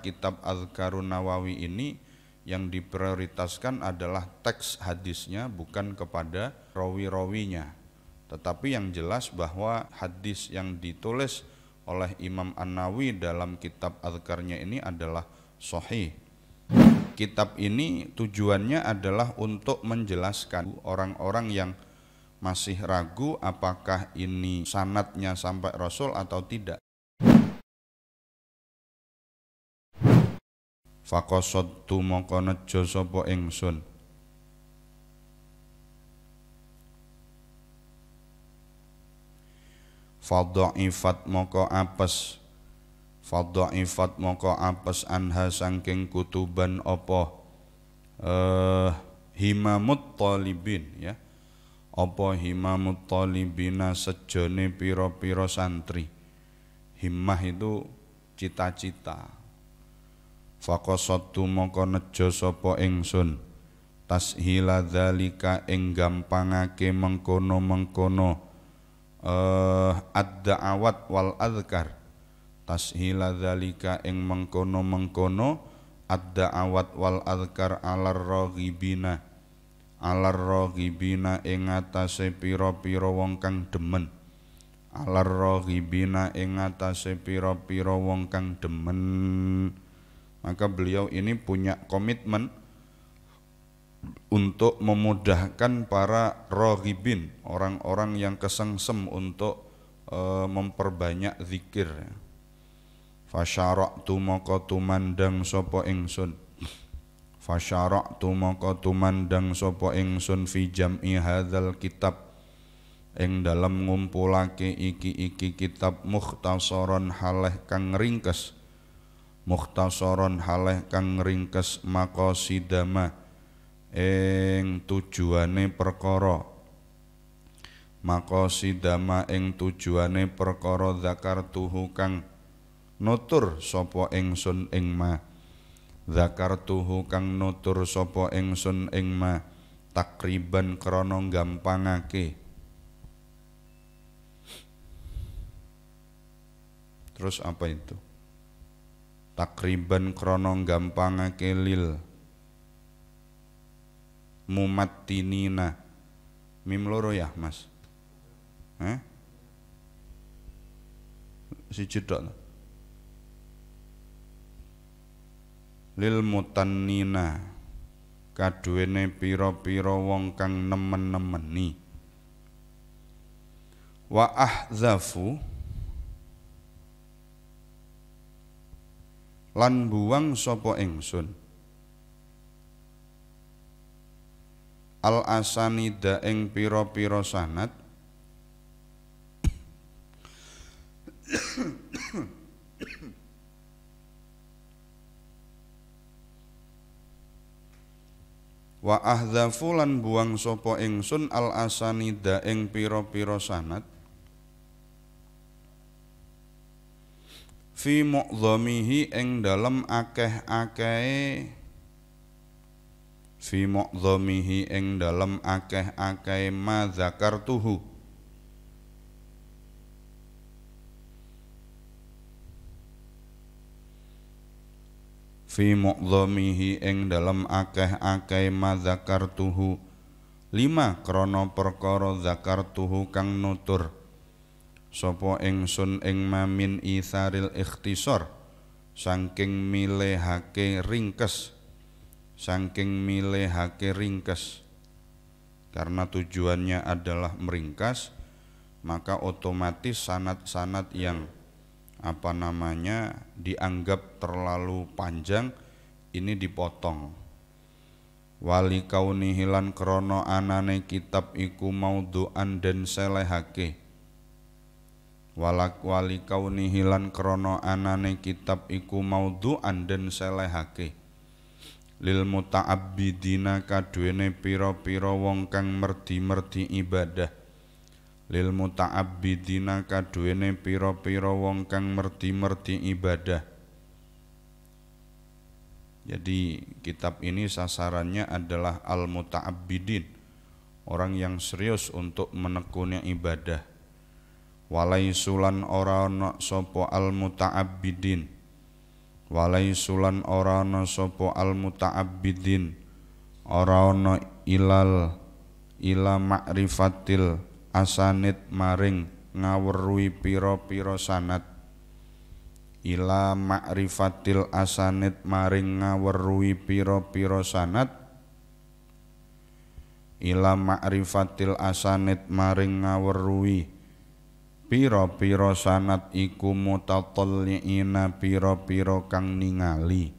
kitab al karunawawi Nawawi ini yang diprioritaskan adalah teks hadisnya bukan kepada rawi-rawinya. Tetapi yang jelas bahwa hadis yang ditulis oleh Imam An-Nawi dalam kitab Adkarnya ini adalah sahih. Kitab ini tujuannya adalah untuk menjelaskan orang-orang yang masih ragu apakah ini sanatnya sampai Rasul atau tidak. Fakosot tu moko nejo sapa ingsun Fadhaifat moko apes Fadhaifat moko apes anha sangking kutuban opo eh himamut talibin ya apa himamut talibina sejone piro piro santri himmah itu cita-cita Fakosotu mongko nejo sopo ingsun Tashila ing gampangake mengkono mengkono eh uh, wal adhkar Tashila dhalika ing mengkono mengkono adda'awat wal adhkar alar rogibina Alar rogibina ing atase piro piro wong kang demen Alar rogibina ing atase piro piro wong kang demen Maka beliau ini punya komitmen untuk memudahkan para rohibin, orang-orang yang kesengsem untuk e, memperbanyak zikir. Fasyara'tu maka tumandang sopo ingsun. Fasyara'tu maka tumandang sopo ingsun fi jam'i hadzal kitab ing dalam ngumpulake iki-iki kitab muhtasoron haleh kang ringkes mukhtasaron haleh kang ringkes maqasidama ing tujuane perkara maqasidama ing tujuane perkara zakartuhu kang nutur sapa ingsun ing ma zakartuhu kang nutur sapa ingsun ing ma takriban krana gampangake terus apa itu takriban krono gampangake lil mumatinina mim loro ya mas eh? si jedok lil mutanina kaduene piro piro wong kang nemen nemeni wa ahzafu zafu lan buang sopo ingsun al asanida ing piro piro sanat, wa ahdha lan buang sopo ingsun al asanida ing piro piro sanat. fi mu'dhamihi ing dalem akeh-akehe fi mu'dhamihi ing dalem akeh-akeh ma zakartuhu fi mu'dhamihi ing dalem akeh-akeh ma zakartuhu lima krana perkara zakartuhu kang nutur sapa ingsun ing mamin itharil ikhtisor saking hake ringkes saking hake ringkes karena tujuannya adalah meringkas maka otomatis sanat-sanat yang apa namanya dianggap terlalu panjang ini dipotong wali kaunihilan krono anane kitab iku mauduan dan selehake walak wali kau nihilan krono anane kitab iku maudhu'an anden selehake lil muta'abbidina kaduene pira-pira wong kang merdi-merdi ibadah lil muta'abbidina kaduene pira-pira wong kang merdi-merdi ibadah jadi kitab ini sasarannya adalah al-muta'abbidin orang yang serius untuk menekuni ibadah sulan ora ana sopo al muta'abbidin sulan ora ana sapa al muta'abbidin ora ana ilal ila ma'rifatil asanid maring ngawerui piro piro sanat, ila ma'rifatil asanid maring ngawerui piro piro sanat, ila ma'rifatil asanid maring ngawerui Piro-piro sanat iku mutatalli'ina piro-piro kang ningali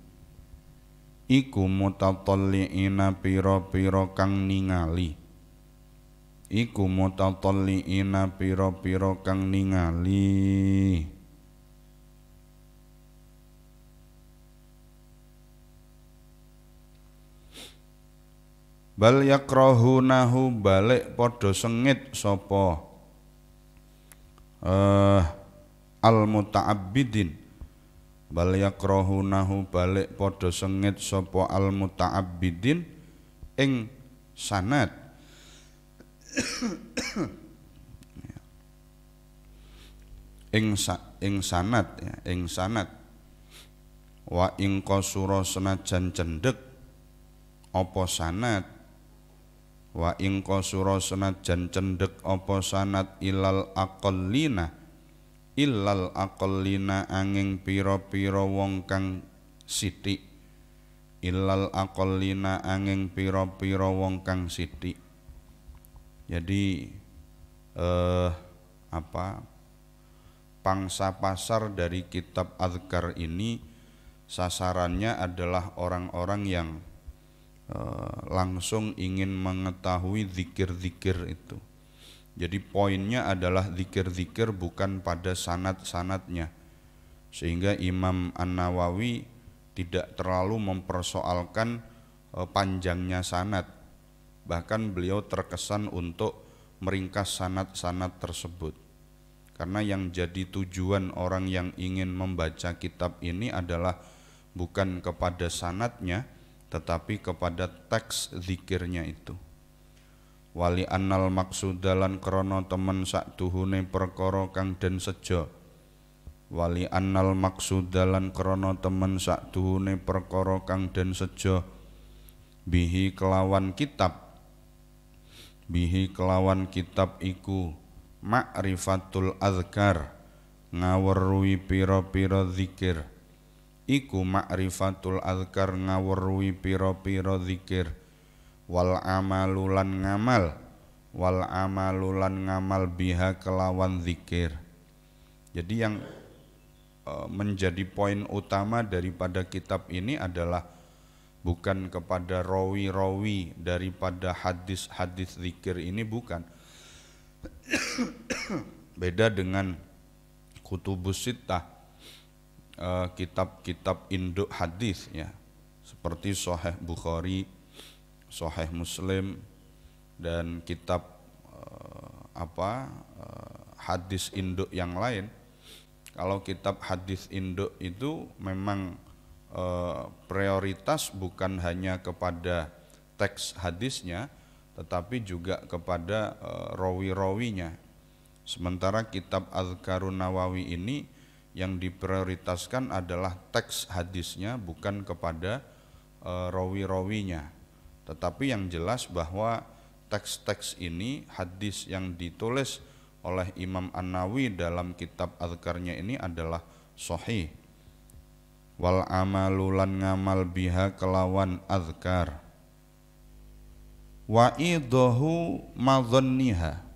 Iku mutatalli'ina piro-piro kang ningali Iku mutatalli'ina piro-piro kang ningali bal yakrahunahu balik podo sengit sapa Eh, al mutaabidin bal yakrahunahu balik podo sengit sopo al mutaabidin ing sanad ing sa, ing sanat ya ing sanat wa ing qasura senajan cendhek apa sanad wa ing qasura senajan cendek opo sanat ilal akolina ilal akolina angin piro piro wong kang siti ilal akolina angin piro piro wong kang siti. jadi eh apa pangsa pasar dari kitab Azkar ini sasarannya adalah orang-orang yang eh, langsung ingin mengetahui zikir-zikir itu. Jadi poinnya adalah zikir-zikir bukan pada sanat-sanatnya. Sehingga Imam An-Nawawi tidak terlalu mempersoalkan eh, panjangnya sanat. Bahkan beliau terkesan untuk meringkas sanat-sanat tersebut. Karena yang jadi tujuan orang yang ingin membaca kitab ini adalah bukan kepada sanatnya, tetapi kepada teks zikirnya itu wali annal maksudalan krono temen sak tuhune perkoro kang den sejo wali annal maksudalan krono temen sak tuhune perkoro kang den sejo bihi kelawan kitab bihi kelawan kitab iku ma'rifatul azkar ngawerui piro-piro zikir iku makrifatul alkar ngawerwi piro-piro zikir wal amalulan ngamal wal amalulan ngamal biha kelawan zikir jadi yang e, menjadi poin utama daripada kitab ini adalah bukan kepada rawi-rawi daripada hadis-hadis zikir ini bukan beda dengan kutubus sitah Eh, kitab-kitab uh, induk hadis ya seperti Sahih Bukhari, Sahih Muslim dan kitab uh, apa uh, hadis induk yang lain. Kalau kitab hadis induk itu memang uh, prioritas bukan hanya kepada teks hadisnya tetapi juga kepada uh, rawi-rawinya. Sementara kitab al karunawawi ini yang diprioritaskan adalah teks hadisnya bukan kepada e, rawi-rawinya. Tetapi yang jelas bahwa teks-teks ini hadis yang ditulis oleh Imam An-Nawi dalam kitab Adkarnya ini adalah sahih. Wal amalulan ngamal biha kelawan azkar. Wa idahu madhanniha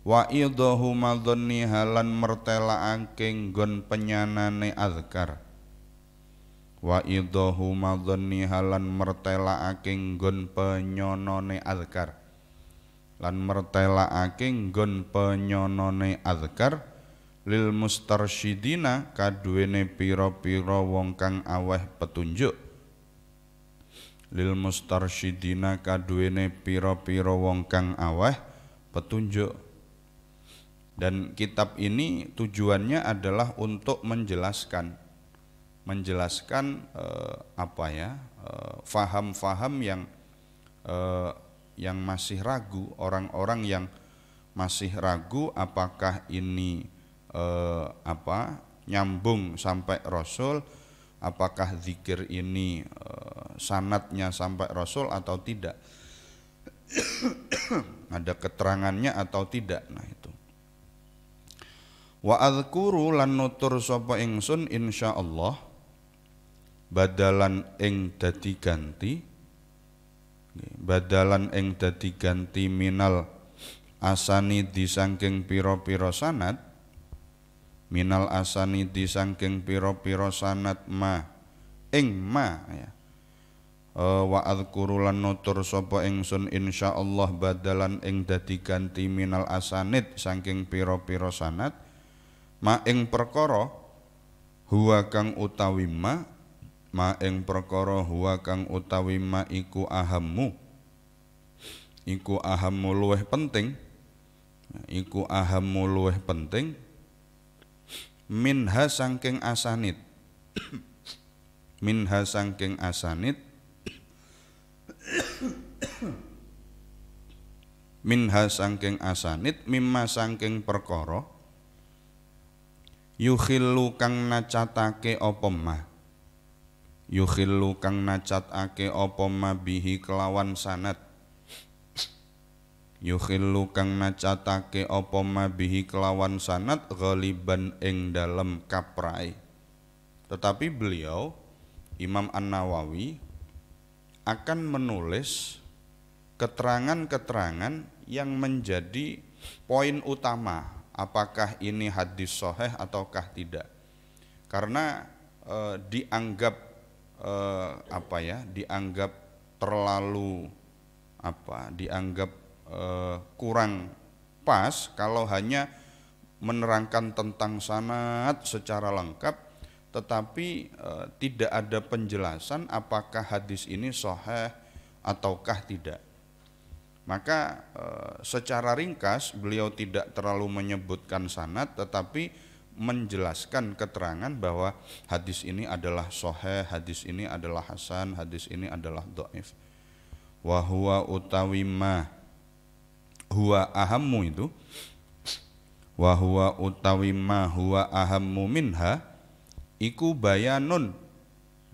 wa idahu madhni halan mertelaake nggon penyanane azkar wa idahu madhni halan mertelaake nggon penyonone azkar lan mertelaake nggon penyonone azkar lil mustarsyidina kaduwene pira-pira wong kang aweh petunjuk lil mustarsyidina kaduwene pira-pira wong kang aweh petunjuk Dan kitab ini tujuannya adalah untuk menjelaskan menjelaskan eh, apa ya eh, faham-faham eh, yang eh, yang masih ragu orang-orang yang masih ragu apakah ini eh, apa nyambung sampai Rasul apakah zikir ini eh, sanatnya sampai Rasul atau tidak ada keterangannya atau tidak nah Wa adhkuru lan nutur sapa ingsun Allah badalan ing dadi ganti badalan ing dadi ganti minal asani disangking piro-piro sanat, minal asani disangking pira piro sanat ma ing ma ya uh, wa adhkuru lan nutur sapa ingsun insyaallah badalan ing dadi ganti minal asanid saking piro pira sanat ma ing perkara huwa kang utawi ma ma ing perkara huwa kang utawi ma iku ahammu iku ahammu luweh penting iku ahammu luweh penting minha sangking asanit, minha sangking asanit, minha sangking asanit, mimma sangking perkara yukhillu kang nacatake apa ma yukhillu kang nacatake apa ma bihi kelawan sanad yukhillu kang nacatake apa ma bihi kelawan sanad ghaliban ing dalem kaprai tetapi beliau Imam An-Nawawi akan menulis keterangan-keterangan yang menjadi poin utama apakah ini hadis soheh ataukah tidak karena e, dianggap e, apa ya dianggap terlalu apa dianggap e, kurang pas kalau hanya menerangkan tentang sanat secara lengkap tetapi e, tidak ada penjelasan apakah hadis ini soheh ataukah tidak maka eh, secara ringkas beliau tidak terlalu menyebutkan sanat tetapi menjelaskan keterangan bahwa hadis ini adalah sohe, hadis ini adalah hasan, hadis ini adalah do'if. wahuwa utawima huwa ahammu itu wahuwa utawima huwa ahammu minha iku bayanun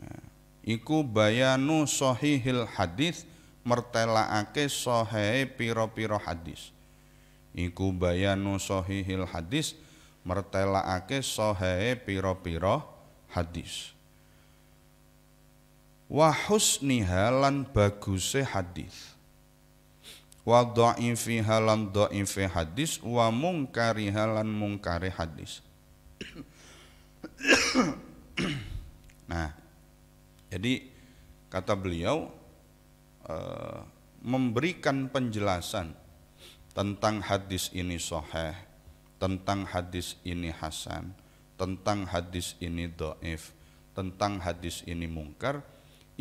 nah, iku bayanu sohihil hadis Mertelaake sohe piro-piro hadis iku bayanu sohihil hadis Mertelaake sohe piro-piro hadis Wahus nihalan baguse hadis wa dha'ifi halan dha'ifi hadis wa mungkari halan mungkari hadis nah jadi kata beliau Eh, memberikan penjelasan tentang hadis ini soheh, tentang hadis ini hasan, tentang hadis ini doif, tentang hadis ini mungkar,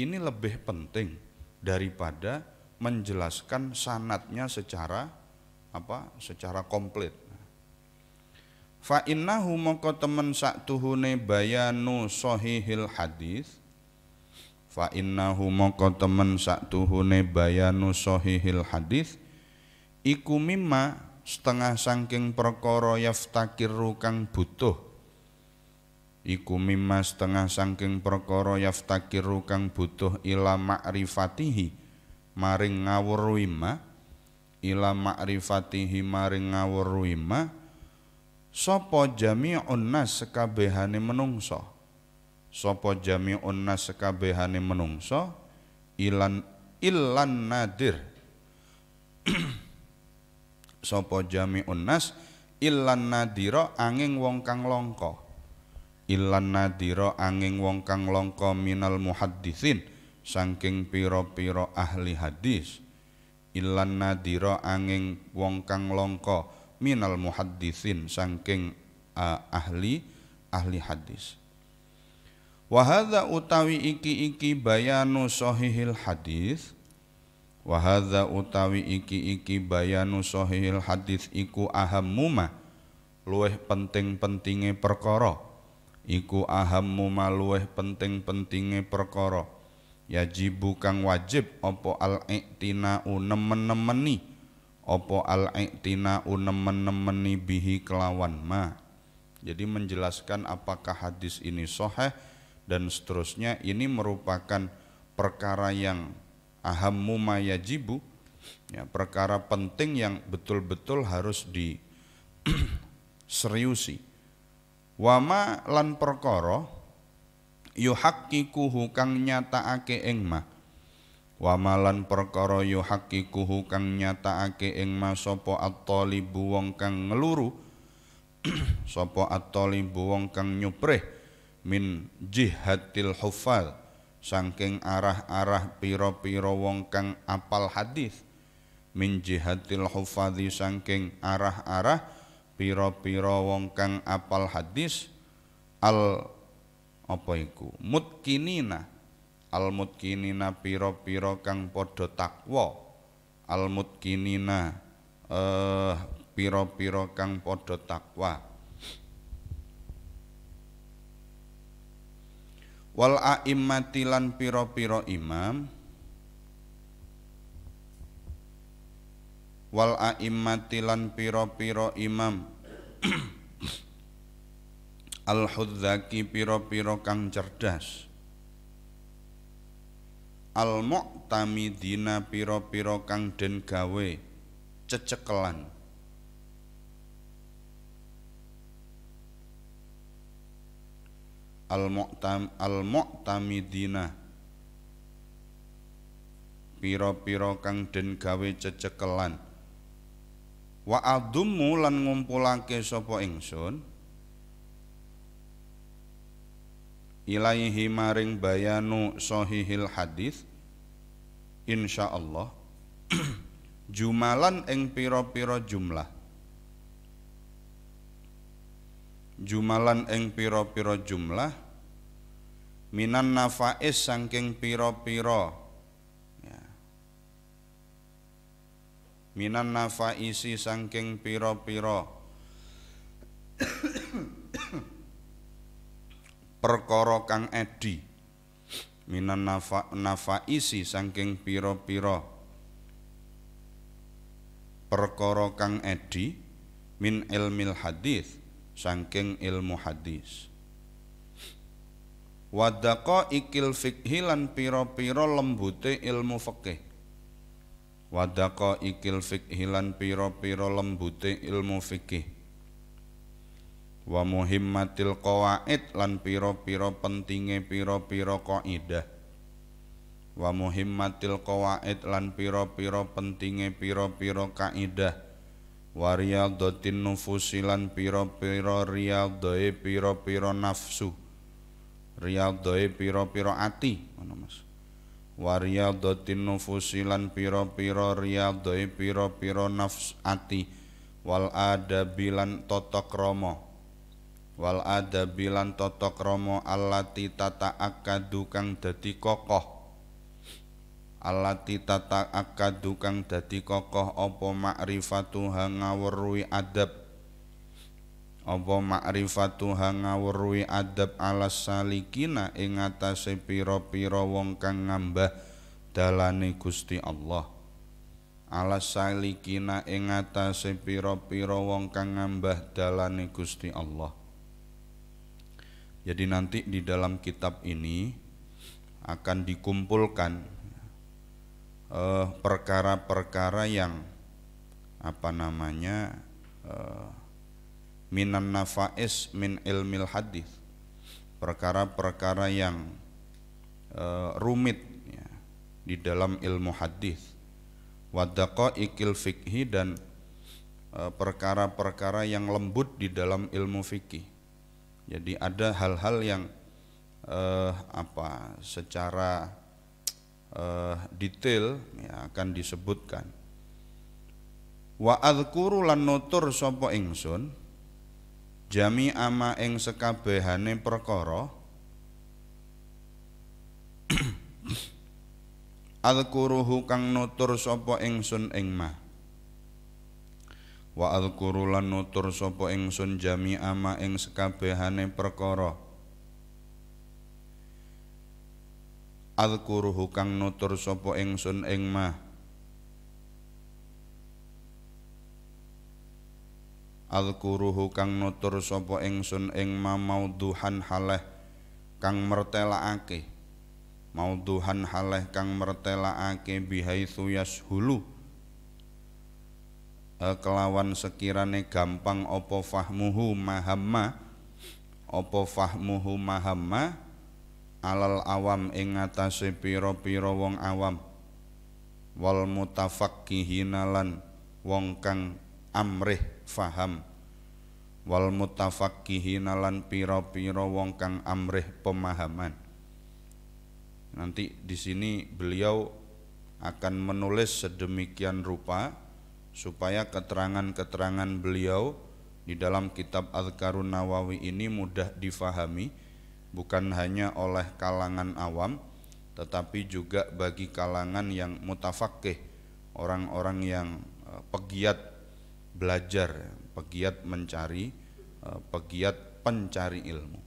ini lebih penting daripada menjelaskan sanatnya secara apa secara komplit. Fa innahu bayanu sohihil hadis fa innahu moko temen tuhune bayanu sahihil hadis iku mimma setengah sangking perkara yaftakiru kang butuh iku mimma setengah sangking perkara yaftakiru kang butuh ila ma'rifatihi maring ngawur wima ila ma'rifatihi maring ngawur wima sapa jami'un nas sekabehane menungso Sopo jami nas sekabehane menungso ilan ilan nadir Sopo jami nas ilan nadiro angin wong kang longko ilan nadiro angin wong kang longko minal muhaddisin sangking piro-piro ahli hadis ilan nadiro angin wong kang longko minal muhaddisin sangking uh, ahli ahli hadis Wahada utawi iki-iki bayanu sohihil hadis Wahada utawi iki-iki bayanu sohihil hadis iku muma. Luweh penting-pentinge perkoro. Iku muma luweh penting-pentinge perkoro. Yajibu kang wajib opo al-iktina'u unemen nemeni Opo al-iktina'u unemen nemeni bihi kelawan ma Jadi menjelaskan apakah hadis ini soheh dan seterusnya ini merupakan perkara yang ahammu mayajibu ya, perkara penting yang betul-betul harus diseriusi wama lan perkara yuhakkikuhu hukang nyataake ing mah wama lan perkara yuhakkikuhu hukang nyataake ing mah sapa at-talibu wong kang ngeluru sapa at-talibu wong kang nyuprih min jihatil hufal sangking arah-arah piro-piro wong kang apal hadis min jihatil hufadhi sangking arah-arah piro-piro wong kang apal hadis al apa iku mutkinina al mutkinina piro-piro kang podo takwa al mutkinina eh piro-piro kang podo takwa wal a'immati lan piro pira imam wal a'immati lan piro pira imam al hudzaki piro piro kang cerdas al mu'tamidina piro piro kang den gawe cecekelan al-mu'tam al-mu'tamidina pira-pira kang den gawe cecekelan wa adummu lan ngumpulake sapa ingsun ilaihi maring bayanu sahihil hadis insyaallah jumalan ing pira-pira jumlah jumalan eng piro-piro jumlah minan nafais saking piro-piro ya. minan nafaisi saking piro-piro perkara kang edi minan nafa nafaisi saking piro-piro perkara kang edi min ilmil hadith saking ilmu hadis wadako ikil fikhilan piro-piro lembute ilmu fikih wadako ikil fikhilan piro-piro lembute ilmu fikih wa muhimmatil qawaid lan piro-piro pentinge piro-piro kaidah wa muhimmatil qawaid lan piro-piro pentinge piro-piro kaidah dotin nufusilan piro pira doe piro piro nafsu doe piro piro ati mana Mas wariyadatin nufusilan piro pira doe piro piro nafsu ati wal adabilan totok romo wal adabilan totok romo alati tata akadukang kang kokoh alati tata akadu kang dadi kokoh apa makrifatuha ngaweruhi adab apa makrifatuha ngaweruhi adab alas salikina ing atase pira-pira wong kang ngambah dalane Gusti Allah alas salikina ing atase pira-pira wong kang ngambah dalane Gusti Allah jadi nanti di dalam kitab ini akan dikumpulkan Eh, perkara-perkara uh, yang apa namanya eh, minan nafais min ilmil hadis perkara-perkara yang uh, rumit ya, di dalam ilmu hadis wadako ikil fikhi dan perkara-perkara yang lembut di dalam ilmu fikih. Jadi ada hal-hal yang uh, apa secara uh, detail ya, akan disebutkan. Wa adzkuru lan nutur sapa ingsun jami ama ing sekabehane perkara Al-kuruhu kang nutur sapa ingsun ing ma Wa al-kurulan nutur sapa ingsun jami ama ing sekabehane perkara Alkuru hukang nutur sopo ingsun ing mah Alkuru hukang nutur sopo ingsun ing ma duhan haleh kang Mau duhan haleh kang mertelakake bihaitsu yashulu eh, kelawan sekirane gampang opo fahmuhu mahamma Opo fahmuhu mahamma alal awam ing atase pira-pira wong awam wal mutafaqqihina wong kang amrih faham wal mutafaqqihina pira-pira wong kang amrih pemahaman nanti di sini beliau akan menulis sedemikian rupa supaya keterangan-keterangan beliau di dalam kitab Al-Karun Nawawi ini mudah difahami bukan hanya oleh kalangan awam tetapi juga bagi kalangan yang mutafakih orang-orang yang eh, pegiat belajar pegiat mencari eh, pegiat pencari ilmu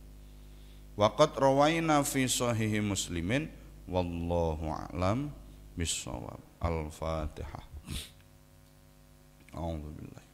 waqad rawaina fi sahihi muslimin wallahu a'lam bisawab al-fatihah a'udzubillahi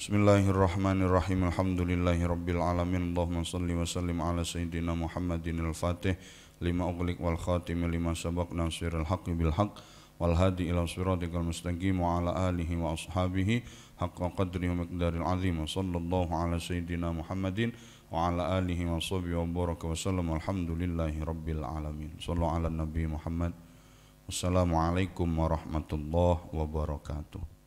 Bismillahirrahmanirrahim. Alhamdulillahirabbil alamin. Allahumma shalli wa sallim ala sayyidina Muhammadin al-Fatih lima ughliq wal khatim lima sabaq nasiril haqqi bil haqq wal hadi ila siratikal mustaqim wa ala alihi wa ashabihi haqqa qadri wa miqdaril azim wa sallallahu ala sayyidina Muhammadin wa ala alihi wa sahbihi wa baraka wa sallam alhamdulillahi rabbil alamin sallu ala nabi Muhammad Assalamualaikum warahmatullahi wabarakatuh